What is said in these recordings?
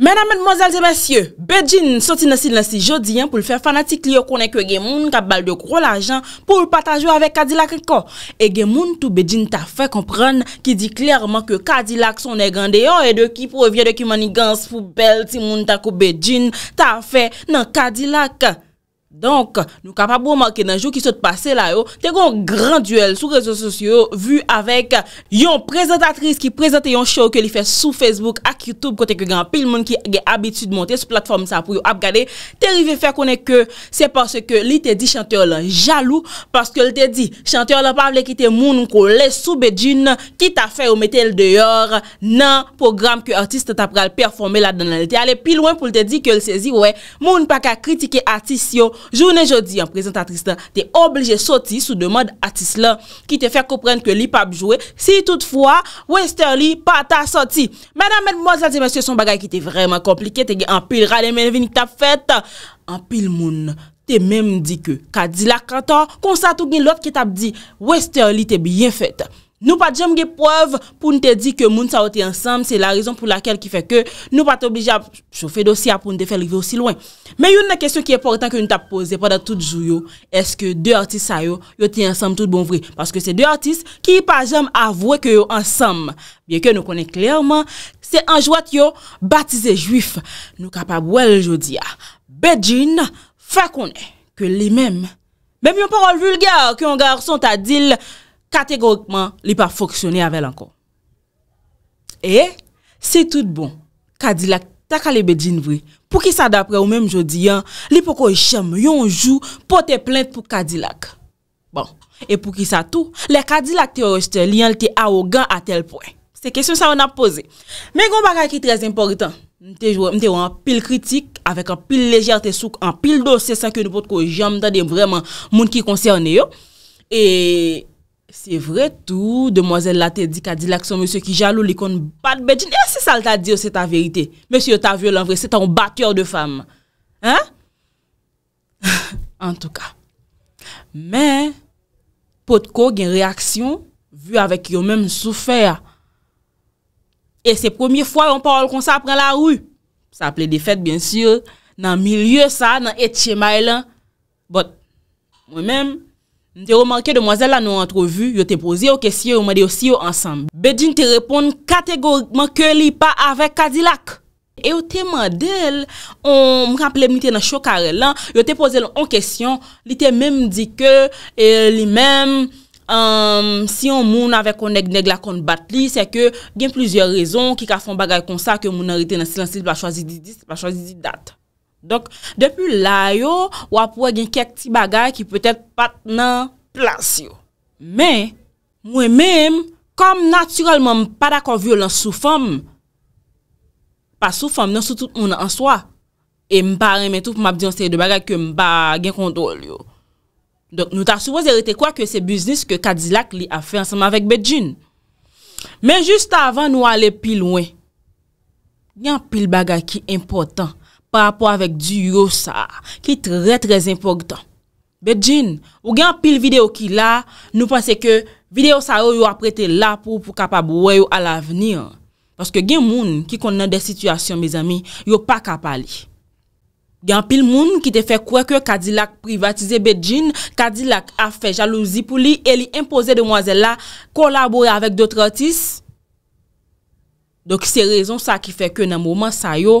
Menamen mozalze besye, Bejin soti nasi nasi jodi an pou l fe fanatik li yo konek yo ege moun ka bal de kro la jan pou l pata jo ave Kadilak e ko. Ege moun tou Bejin ta fe kompren ki di klerman ke Kadilak son e gande yo e de ki pou evye de ki mani gans pou bel ti moun ta kou Bejin ta fe nan Kadilak. Donk, nou ka pa pou mwake nanjou ki sot pase la yo, te kon granduel sou rezo sosyo vu avek yon prezentatris ki prezente yon show ke li fe sou Facebook ak Youtube kote ke gen apil moun ki ge abitud monte sou platform sa pou yo ap gade. Te rive fe konen ke se parce ke li te di chanteur la jalou, parce ke li te di chanteur la pavle ki te moun kon le soube djin ki ta fe ou metel deyor nan program ke artiste ta pral performe la donan. Te ale pi lwen pou li te di ke li se zi moun pa ka kritike artiste yon. Jounen jodi, an prezentatristan te oblige soti sou deman atis lan ki te fè kouprenn ke li pa ap jowe si toutfwa Westerly pa ta soti. Menan men mwaz la di men sye son bagay ki te vreman komplike te ge anpil rade men vin ki tap fèt. Anpil moun, te menm di ke Kadila Kantor konsa tou gen lot ki tap di Westerly te biyen fèt. Nou pa jom ge poev pou nou te di ke moun sa ou ti ansam, se la rezon pou lakel ki fe ke nou pa te oblija choufe dosya pou nou te fe revi osi lwen. Men yon nan kesyon ki e portan ke nou ta pose padan tout jou yo, eske de artist sa yo, yo ti ansam tout bonvri. Paske se de artist ki pa jom avwe ke yo ansam, bieke nou konen klerman, se anjouat yo batize juif. Nou kapab wel jou di ya, ah. bejine fe konen ke li menm. Menm yon parol vulgar ki yon garson ta dil, kategorikman li pa foksyonè avèl ankon. E, se tout bon, Kadilak takalèbe djinvri, pou ki sa dapre ou mèm jodi yan, li pou ko jem yonjou, pou te plente pou Kadilak. Bon, e pou ki sa tout, le Kadilak te o restè, li yan li te aogan a tel poen. Se kesyon sa wè na pose. Mè kon baka ki trez important, mè te wè an pil kritik, avèk an pil lejèr te souk, an pil dosè, sanke nou pot ko jem, mè te dèm vreman moun ki konsè anè yo. E, Se vre tou, demwazel la te di ka di lak son monsye ki jalou li kon bat bedjin. E eh, se sal ta di yo se ta verite. Monsye yo ta vyo lan vre se tan bat yo de fam. En tou ka. Men, potko gen reaksyon vu avek yo men soufer. E se promye fwa yon parol kon sa apren la rou. Sa aple defet bien sur. Nan milye sa, nan etche may lan. Bot, mwen men... Nte remanke de mwazel la nou entrovu, yo te pose yo kesye, yo mwade yo si yo ansambe. Bejine te repon kategorikman ke li pa avek kadilak. E yo te mwadel, mwaple mwite nan chokare lan, yo te pose lon o kesyon, li te menm di ke e, li menm um, si yon moun avek konek neg la kon bat li, se ke gen plizye rezon ki ka fon bagay konsa ke mwane rite nan silansi la chwazi didi, la chwazi didat. Donk, depi la yo, wap wè gen kèk ti bagay ki pwè tèt pat nan plasyo. Men, mwen menm, kom natyrelman mpada kon vyo lansou fòm. Pas sou fòm, nan sou tout moun an swa. E mpare men tout mpap diyon sey de bagay ke mpa gen kontol yo. Donk, nou ta souwè zè rete kwa ke se biznis ke Kadilak li a fè ansama vek bedjin. Men, jist avan nou ale pil wè. Nyan pil bagay ki impotant. Par rapport avèk diyo sa, ki trè trè importan. Bedjin, ou gen apil video ki la, nou panse ke video sa yo yo aprete la pou pou kapab wè yo al avnir. Paske gen moun ki konnen de situasyon, miz ami, yo pa kapali. Gen apil moun ki te fè kweke Kadilak privatize Bedjin, Kadilak a fè jalouzi pou li, e li impose demwazè la kolaborè avèk dotre otis. Dok se rezon sa ki fè ke nan mouman sa yo...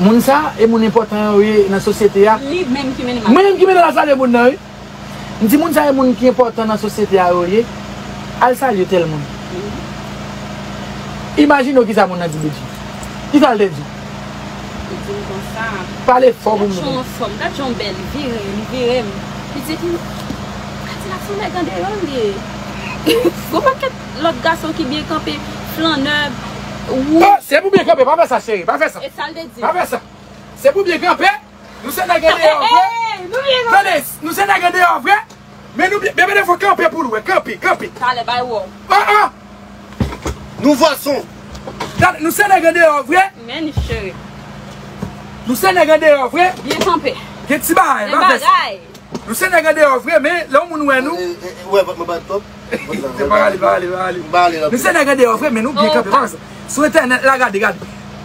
Moun sa, e moun importan yo ye nan sosyete ya? Men men ke men imante. Men men ke men wazal yo moun nan yo? Moun sa, e moun ki importan nan sosyete ya yo ye? Al sal yo tel moun. Imagin yo ki zavoun nan jivet. Ki zavoun nan jivet. Fale fom moun. Fome, fome, zate jom bel virem, virem. Pise ti, katila fome gande yon li. Goma ket lot gason ki biye kapi flan neb. Se pou biye kampe, pa fe sa chere, pa fe sa E salde di Se pou biye kampe, nou se na gande avre Tane, nou se na gande avre Men nou biye, men mene fwe kampe pou lue, kampe, kampe Tane, bay wou Nou va son Nou se na gande avre Men ni chere Nou se na gande avre Biye sampe Ket si bay, ba fes Nou oh, se na gande avre, men loun moun wè nou Mwen batop Mwen bay li, bay li, bay li Nou se na gande avre, men nou biye kampe, pa se Swen te, la gade gade.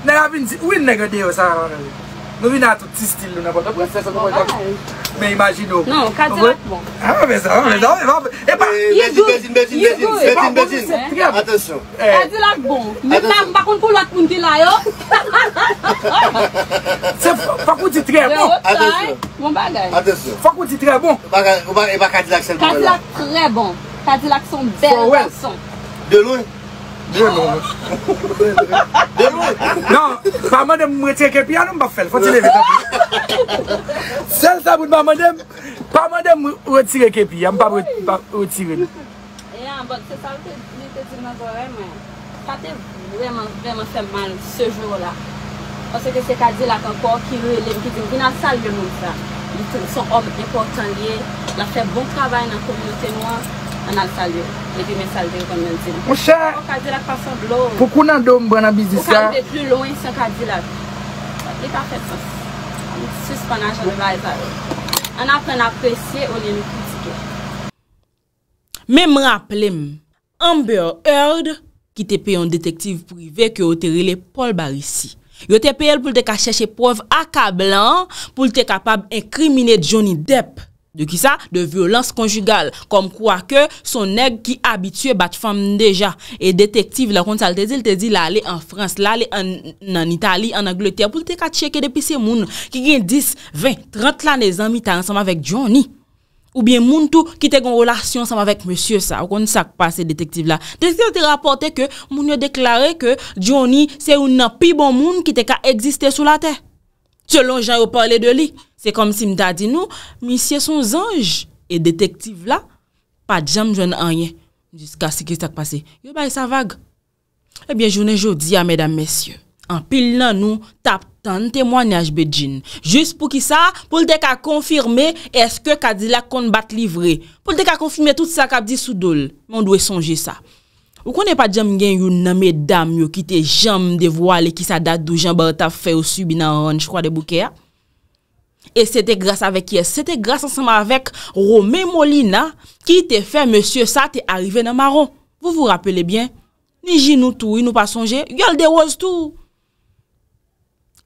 Ne yavine, ou yon negode yo sa. Nou yon ato ti stil nou. Ne pato prensen se kon yon. Me imagino. Non, katilak bon. A, me zan, me zan. E pa. Betin, betin, betin. Betin, betin. Atensyon. Katilak bon. Mwen bakoun pou lot moun di la yo. Fakouti tre bon. Atensyon. Mwen bagay. Atensyon. Fakouti tre bon. E pa katilak se bon. Katilak tre bon. Katilak son bel vason. De loue? Non, Dè moun moun. Dè moun moun. Nan, pa mèdèm m wè tire kepi, anou m pa fèl, fò ti levè ta pè. Sèl sa bout pa mèdèm, pa mèdèm m wè tire kepi, anou m pa wè tire. E an, bò, bon, se sa wè te di mèdèm wè mè, pa te vèm an fèm man se jò la. Ose ke se ka di la kankò, ki wè lèm, ki di wè nan sal vèm an fèm. Son om e portan liè, la fèm bon travay nan komyote nouan. An al salye, le pi men salye kon men zin. Mwen chan, pou kou nan dom, mwen e e an biz disa. Mwen kan de plou loen, sen kadi la. Mwen pa plek apre sas. Mwen süs panan jan vay zay. An apre an apresye, on eni koutike. Mwen m raple m, Amber Heard, ki tepe yon detektiv prive ki o terile pol barisi. Yo tepe el pou lte ka cheshe pov akablan pou lte kapab inkrimine Johnny Depp. De ki sa, de violans konjugal. Kom kwa ke son neg ki abitue bat fèm deja. E detektiv la kon sal te zil te zil la le en Frans, la le en Italie, en Angleterre. Pou te kat cheke depi se moun ki gen 10, 20, 30 lane zan mi tan saman vek Johnny. Ou bien moun tou ki te kon relasyon saman vek monsie sa. Ou kon sak pa se detektiv la. Te zil te rapote ke moun yo deklare ke Johnny se ou nan pi bon moun ki te ka egziste sou la te. Selon jan yo pale de li. Te kom si mta di nou, misye son zanj e detektiv la, pa djam jwen anye. Jiska se kistak pase, yo bay sa vage. Ebyen jounen jodi ya medan mesye, an pil nan nou tap tan temwanyaj bedjin. Jist pou ki sa, pou l dek a konfirme eske kadila kon bat livre. Pou l dek a konfirme tout sa kap di sudol, moun dwe sonje sa. Ou konen pa djam gen yon nan medan yo ki te jam devwa le ki sa dat do jan ba ta fe ou subi nan anj kwa de bouke ya? E se te grase avek yes, se te grase asama avek Romé Molina Ki te fe, monsie, sa te arrive nan maron Vou vou rappele bien Ni jin nou tou, nou pa sonje, yal de wos tou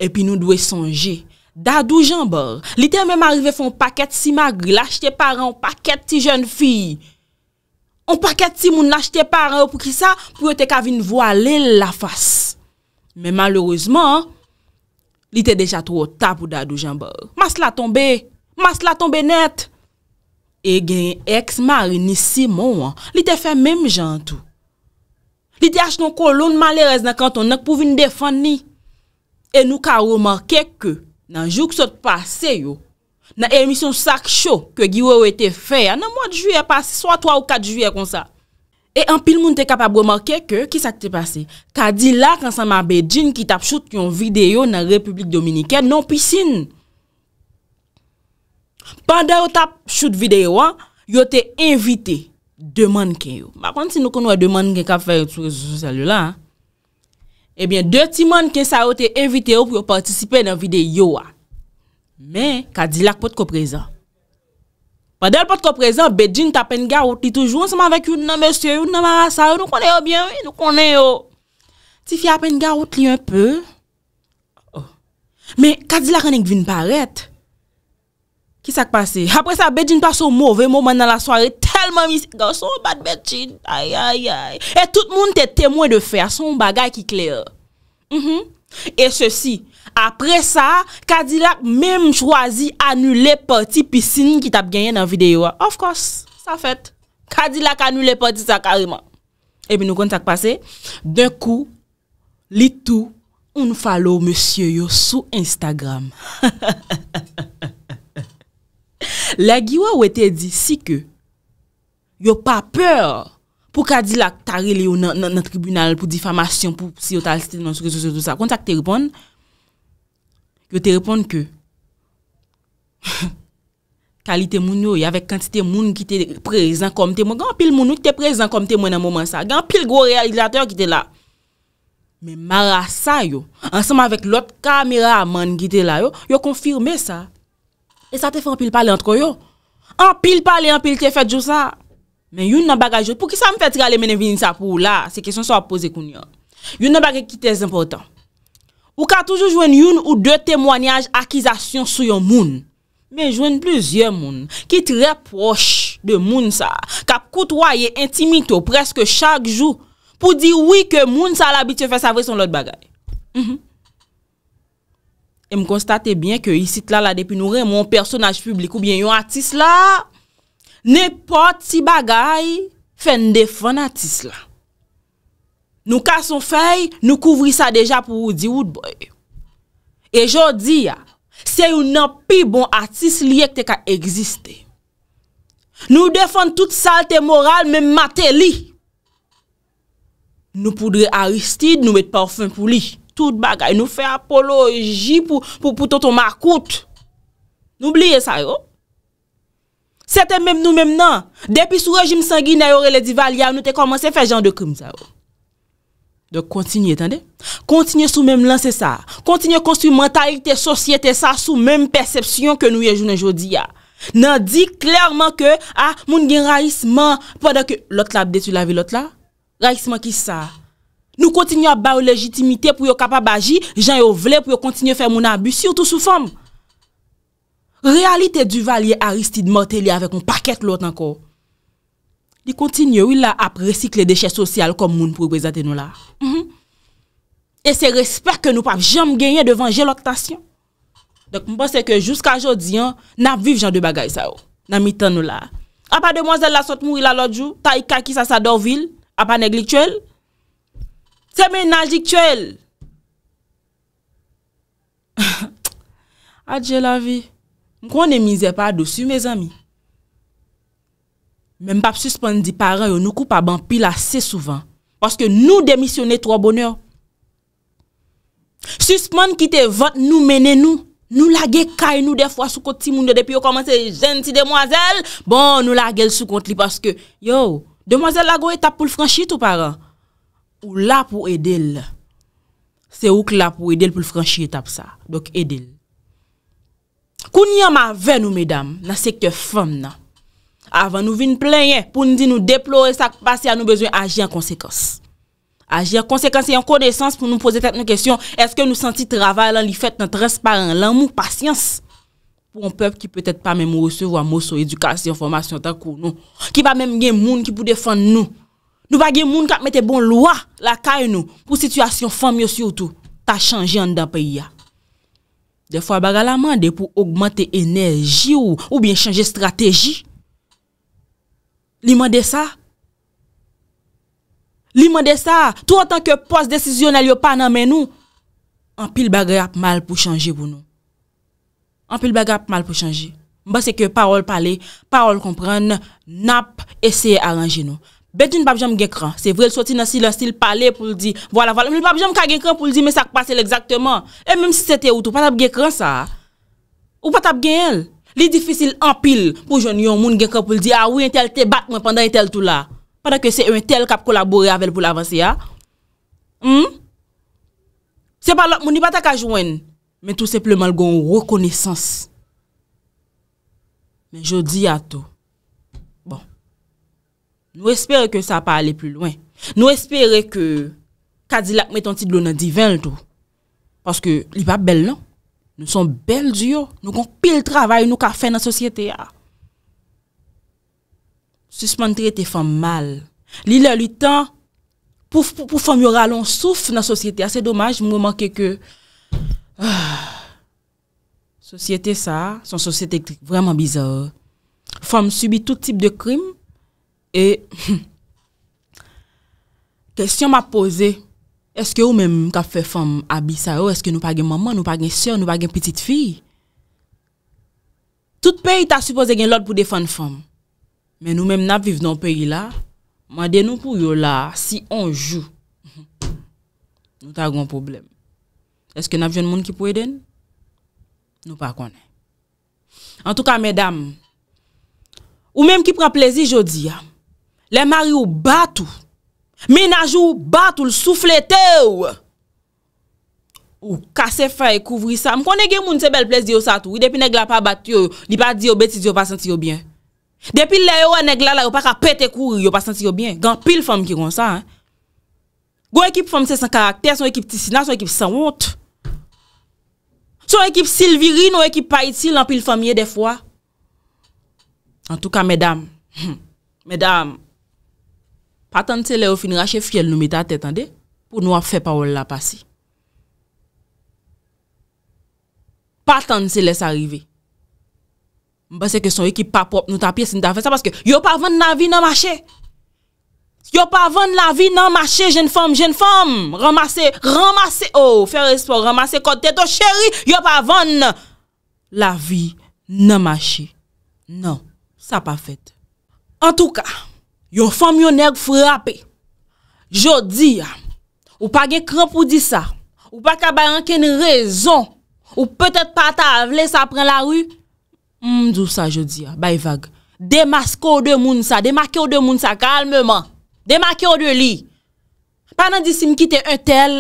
Epi nou dwe sonje Da dou janbor Li te mèm arrive fon paket si magri Lache te paran, paket ti jen fi On paket ti moun lache te paran Ou pou ki sa, pou yo te kavine voale la fas Men malerouzman, an Li te deja tro tapou dadou janbou. Mas la tombe, mas la tombe net. E gen ex-marini Simon, li te fe menm jan tou. Li te ach ton kolon malerez nan kanton nan pou vin defan ni. E nou ka romar kek ke nan jouk sot pase yo, nan emisyon sak show ke giwe ou ete fe, nan mwad juye pase, swa 3 ou 4 juye kon sa. E an pil moun te kapab waman keke, ki sa ki te pase? Kadilak ansanman Beijing ki tap choute yon video nan Republik Dominikè nan pisin. Pandan yo tap choute video an, yo te invite, deman ken yo. Mapan si nou kon wè deman gen ka fè yon sou salyo la. Ebyen, eh de ti man ken sa yo te invite yo pou yo partisipe nan video yo an. Men, kadilak pot ko preza. Wadèl pot ko prezen, bedjin tapen gya out li toujou, anseman vek yon nan besye, yon nan marasa, yon nou konen yo bien, yon nou konen yo. Ti fi apen gya out li yon peu. Oh. Mè, kat di la kanen kvin paret. Ki sa kpase? Apre sa, bedjin pa sou mouvè, mouvè nan la soare, telman misi. Gansou, bad bedjin. Ay, ay, ay. E tout moun te temwe de fè, a son bagay ki kler. E se si. Apre sa, Kadilak mem chwazi anule poti pi sinin ki tap genye nan videyo. Of course, sa fèt. Kadilak anule poti sa karima. Ebi nou kontak pase. De kou, li tou, un falo monsye yo sou Instagram. La giwa ou ete di si ke, yo pa pèr pou Kadilak tarile yo nan tribunal pou difamasyon pou si yo talistik nan souke souke tout sa kontak teripon. Yo te reponde ke kalite moun yo, yavek kantite moun ki te prezant kom temon. Gan pil moun yo ki te prezant kom temon nan mouman sa. Gan pil gwo realizator ki te la. Men mara sa yo. Ansama vek lot kamera man ki te la yo, yo konfirme sa. E sa te fè an pil pale antro yo. An pil pale, an pil te fè djou sa. Men yon nan bagaj yo. Pou ki sa m fè tri ale mènen vin sa pou la? Se kesyon sa apose koun yo. Yon nan bagaj ki te zimpotan. Ou ka toujou jwen youn ou de temwanyaj akizasyon sou yon moun. Ben jwen plizye moun ki tre proche de moun sa. Kap koutwa ye intimito preske chak jou pou di oui ke moun sa la bitche fè savre son lot bagay. E m mhm. konstate bien ke isi tla la depi nou re moun personaj publik ou bien yon atis la. Nè poti bagay fè n defon atis la. Nou kason fèy, nou kouvri sa deja pou Woody Woodboy. E jò di ya, se yon nan pi bon atis liye kte ka egziste. Nou defon tout salte moral men mate li. Nou poudre Aristide, nou met parfum pou li. Tout bagay, nou fè apologi pou touton Makout. Nou bliye sa yo. Se non. te men nou men nan, depi sou rejim sangi nan yore le dival ya, nou te komanse fè jan de krim za yo. Donk kontinye tande, kontinye sou menm lanse sa, kontinye konstri mentalite sosyete sa sou menm persepsyon ke nou ye jounen jodi ya. Nan di klerman ke a ah, moun gen raisman poda ke lot la ap detu la vi lot la, raisman ki sa. Nou kontinye a ba ou legitimite pou yo kapab aji, jan yo vle pou yo kontinye fe moun abu, syoutou sou fom. Realite du valye Aristide morteli avek moun paket lot anko. Di kontinye wila ap resikle deche sosyal kom moun pou bezate nou la. E se resperk ke nou pa jom genye devan jeloktasyon. Dok mwen pense ke jouska jodi an, nap viv jan de bagay sa ou. Nan mi tan nou la. A pa demwazel la sot mou ilalodjou, ta i kaki sa sa dorvil, a pa neglik tuel. Se menajik tuel. Adje la vi. Mkwen ne mize pa dosu, me zami. Mem pap Suspon di paran yo nou koupa ban pil ase souvan. Paske nou demisyon e tro bonyo. Suspon kite vot nou mene nou. Nou lage kay nou defwa soukot ti moun de depi yo koman se jen ti demoiselle. Bon nou lage el soukont li paske yo demoiselle lago etap pou l franchi tou paran. Ou la pou edel. Se ouk la pou edel pou l franchi etap sa. Dok edel. Kouni yama ven ou medam nan seke fom nan. avan nou vin plenye pou nou di nou deplore sak pasi an nou bezwen aji an konsekans. Aji an konsekans e yon kode esans pou nou pose tet nou kesyon, eske nou senti travay lan li fet nan transparent lan mou pasyans. Pou an pep ki petet pa men mou resevo a mou sou edukasyon, formasyon tan kou nou, ki pa men moun ki pou defan nou. Nou pa gen moun kap mette bon lwa la kay nou pou situasyon famyos yotou ta chanje an dan pay ya. De fwa baga la mande pou augmante enerji ou ou bien chanje strategi, Li mwande sa? Li mwande sa? Tou an tan ke pos desisyonel yo pa nan men nou, an pil baga ap mal pou chanji pou nou. An pil baga ap mal pou chanji. Mba se ke parol pale, parol kompren, nap eseye aranji nou. Beti n babjam gekran, se vre l soti nasi l stil pale pou l di, vwala vwala, mbi babjam kagekran pou l di, mbe sakpase l ekzakteman. E mbem si sete ou tou, patap gekran sa? Ou patap gen el? Ou patap gen el? Li difisil anpil pou joun yon moun gen ka pou li di, a wè yon tel te bat mwen pandan yon tel tout la. Padakè se yon tel kap kolabore avèl pou l'avansi ya. Hmm? Se palak moun, ni patak a jwen. Men tout sepleman lgon ou rekonesans. Men jodi ya tout. Bon. Nou espere ke sa pa ale plus loin. Nou espere ke kadilak meton tit loun an divin l'tou. Paske li pa bel lan. Non? Nou son bel diyo, nou kon pil travay nou ka fe nan sosyete ya. Ah. Suspon trete fèm mal. Li lè li tan, pou fèm yor alon souf nan sosyete ya. Se dommaj, mou manke ke. Sosyete sa, son sosyete ekrik, vreman bizar. Fèm subi tout tip de krim. Et, kèsyon ma posey. Eske ou menm kap fè fèm abisa yo? Eske nou pagè maman, nou pagè sè, nou pagè piti fè? Tout peyi ta supose gen lòd pou defan fèm. Men nou menm nap viv nan peyi la. Mwa den nou pou yo la, si on jou. Nou ta agon problem. Eske nap jwen moun ki pou eden? Nou pa konen. En tout ka, menm. Ou menm ki pran plezi jodi ya. Le mari ou bat ou. Men ajou bat ou l'souflete ou. Ou kase fay kouvri sa. Mkwone gen moun se bel ples diyo sa tou. Depi negla pa bat yo, li pa diyo bet si diyo pa santi yo byen. Depi le yo anegla la yo pa ka pete kou, diyo pa santi yo byen. Gan pil fom ki kon sa. Gwa ekip fom se san karakter, son ekip tisina, son ekip san wot. Son ekip silviri, non ekip pa iti, lan pil fom ye defwa. An tou ka, medam. Medam. Patante se le ou finirache fiel nou mita tetande, pou nou a fe pa ou la pasi. Patante se les arrive. Mba se ke son ekip pa prop nou tapye, se nou ta fè sa, paske yo pa ven la vi nan mache. Yo pa ven la vi nan mache, jen fòm, jen fòm, ramase, ramase, ou, oh, fer espo, ramase, kote tèto, chéri, yo pa ven la vi nan mache. Nan, sa pa fèt. En tout ka, Yon fom yon neg frapè. Je di ya, ou pa gen krep ou di sa, ou pa kaba yon ken rezon, ou petèt pa ta avle sa apren la ru, mdou mm, sa je di ya, bay vag. Demas ko ou de moun sa, dema ke ou de moun sa, kalmèman. Dema ke ou de li. Panan di si mkite un tel,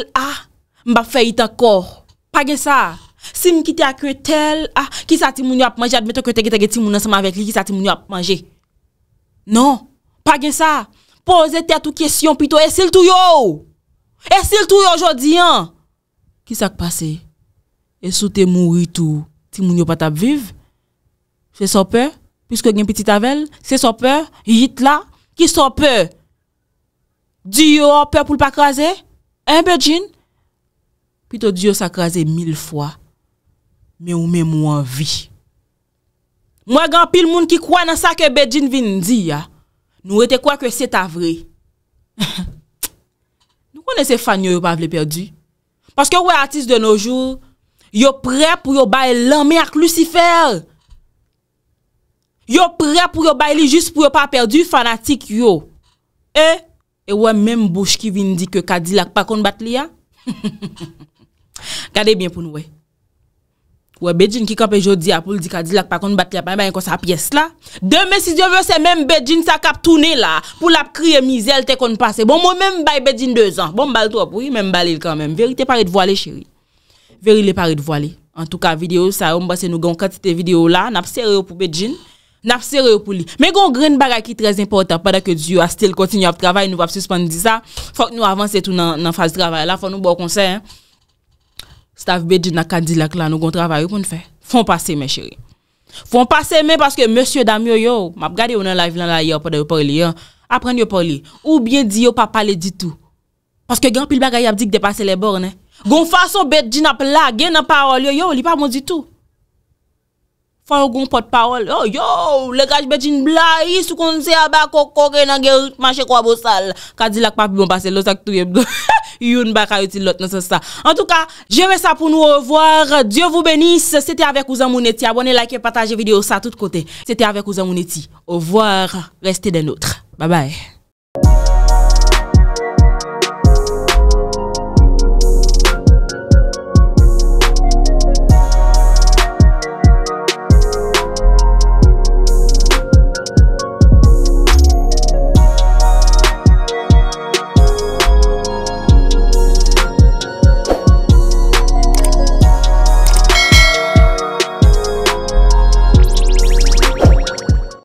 mba feyit akor. Pa gen sa, si mkite akre tel, ki sa ti moun yo ap manje, admeto ke tege tege ti moun anseman vek li, ki sa ti moun yo ap manje. Non, Pa gen sa, pose tè tou kèsyon pito, esil tou yo! Esil tou yo jodi an! Ki sa k'pase? Esoute mou itou, ti moun yo patap viv? Se sope? Piske gen piti tavel? Se sope? Yit la? Ki sope? Diyo an pe pou l pa kaze? En bedjin? Pito diyo sa kaze mil fwa. Me ou me mou an vi. Mwen gen pil moun ki kwa nan sa ke bedjin vin di ya. Nou ete kwa ke se ta vre. Nou konen se fan yo yo pa vle perdi. Paske wè artiste de nou jour, yo pre pou yo baye lanme ak Lucifer. Yo pre pou yo baye li jist pou yo pa perdi fanatik yo. E wè menm bouch ki vin di ke Kadil ak Pakon Batlia. Gade bien pou nou wè. Ouè, bedjin ki kap e jodi apol di ka di lak pa kon bat yapan, bayan kon sa piyes la. Deme, si diyo ve se, men bedjin sa kap toune la pou lap kriye mizel te kon pase. Bon, mwen men bay bedjin 2 an. Bon, balt wap, oui, men balil kanmen. Veri te pare de voale, chéri. Veri le pare de voale. En tout ka, video sa, ou mba se nou gon kante te video la, nap seryo pou bedjin, nap seryo pou li. Men gon gren baga ki trez importan, padak ke diyo a stil kontinyo ap travay, nou wap suspande di sa, fok nou avanse tout nan faz travay la, fok nou bo konsen, hein. Stav bedjin na kandilak la nou gon travay yo kon fè. Fon pase men cheri. Fon pase men paske monsye dam yo yo. Map gade yon nan live lan la yo apre yo parli yo. Apre yo parli. Ou bien di yo pa pale di tou. Paske gen pil bagay ap di ki de pase le borne. Gon fason bedjin ap la gen nan parol yo yo. Li pa bon di tou. Oh porte parole oh yo le gage betin bla yi sou kon se aba nan marché mache kwa bo sal. Kadilak papi bon basse l'osak sak touye bdo. Youn baka yotil lot nan se En tout cas, je ça pour nous revoir. Dieu vous bénisse. C'était avec en Mouneti. Abonnez, likez, partagez vidéo ça tout côté. C'était avec Ouzan Mouneti. Au revoir. Restez des nôtres. Bye bye.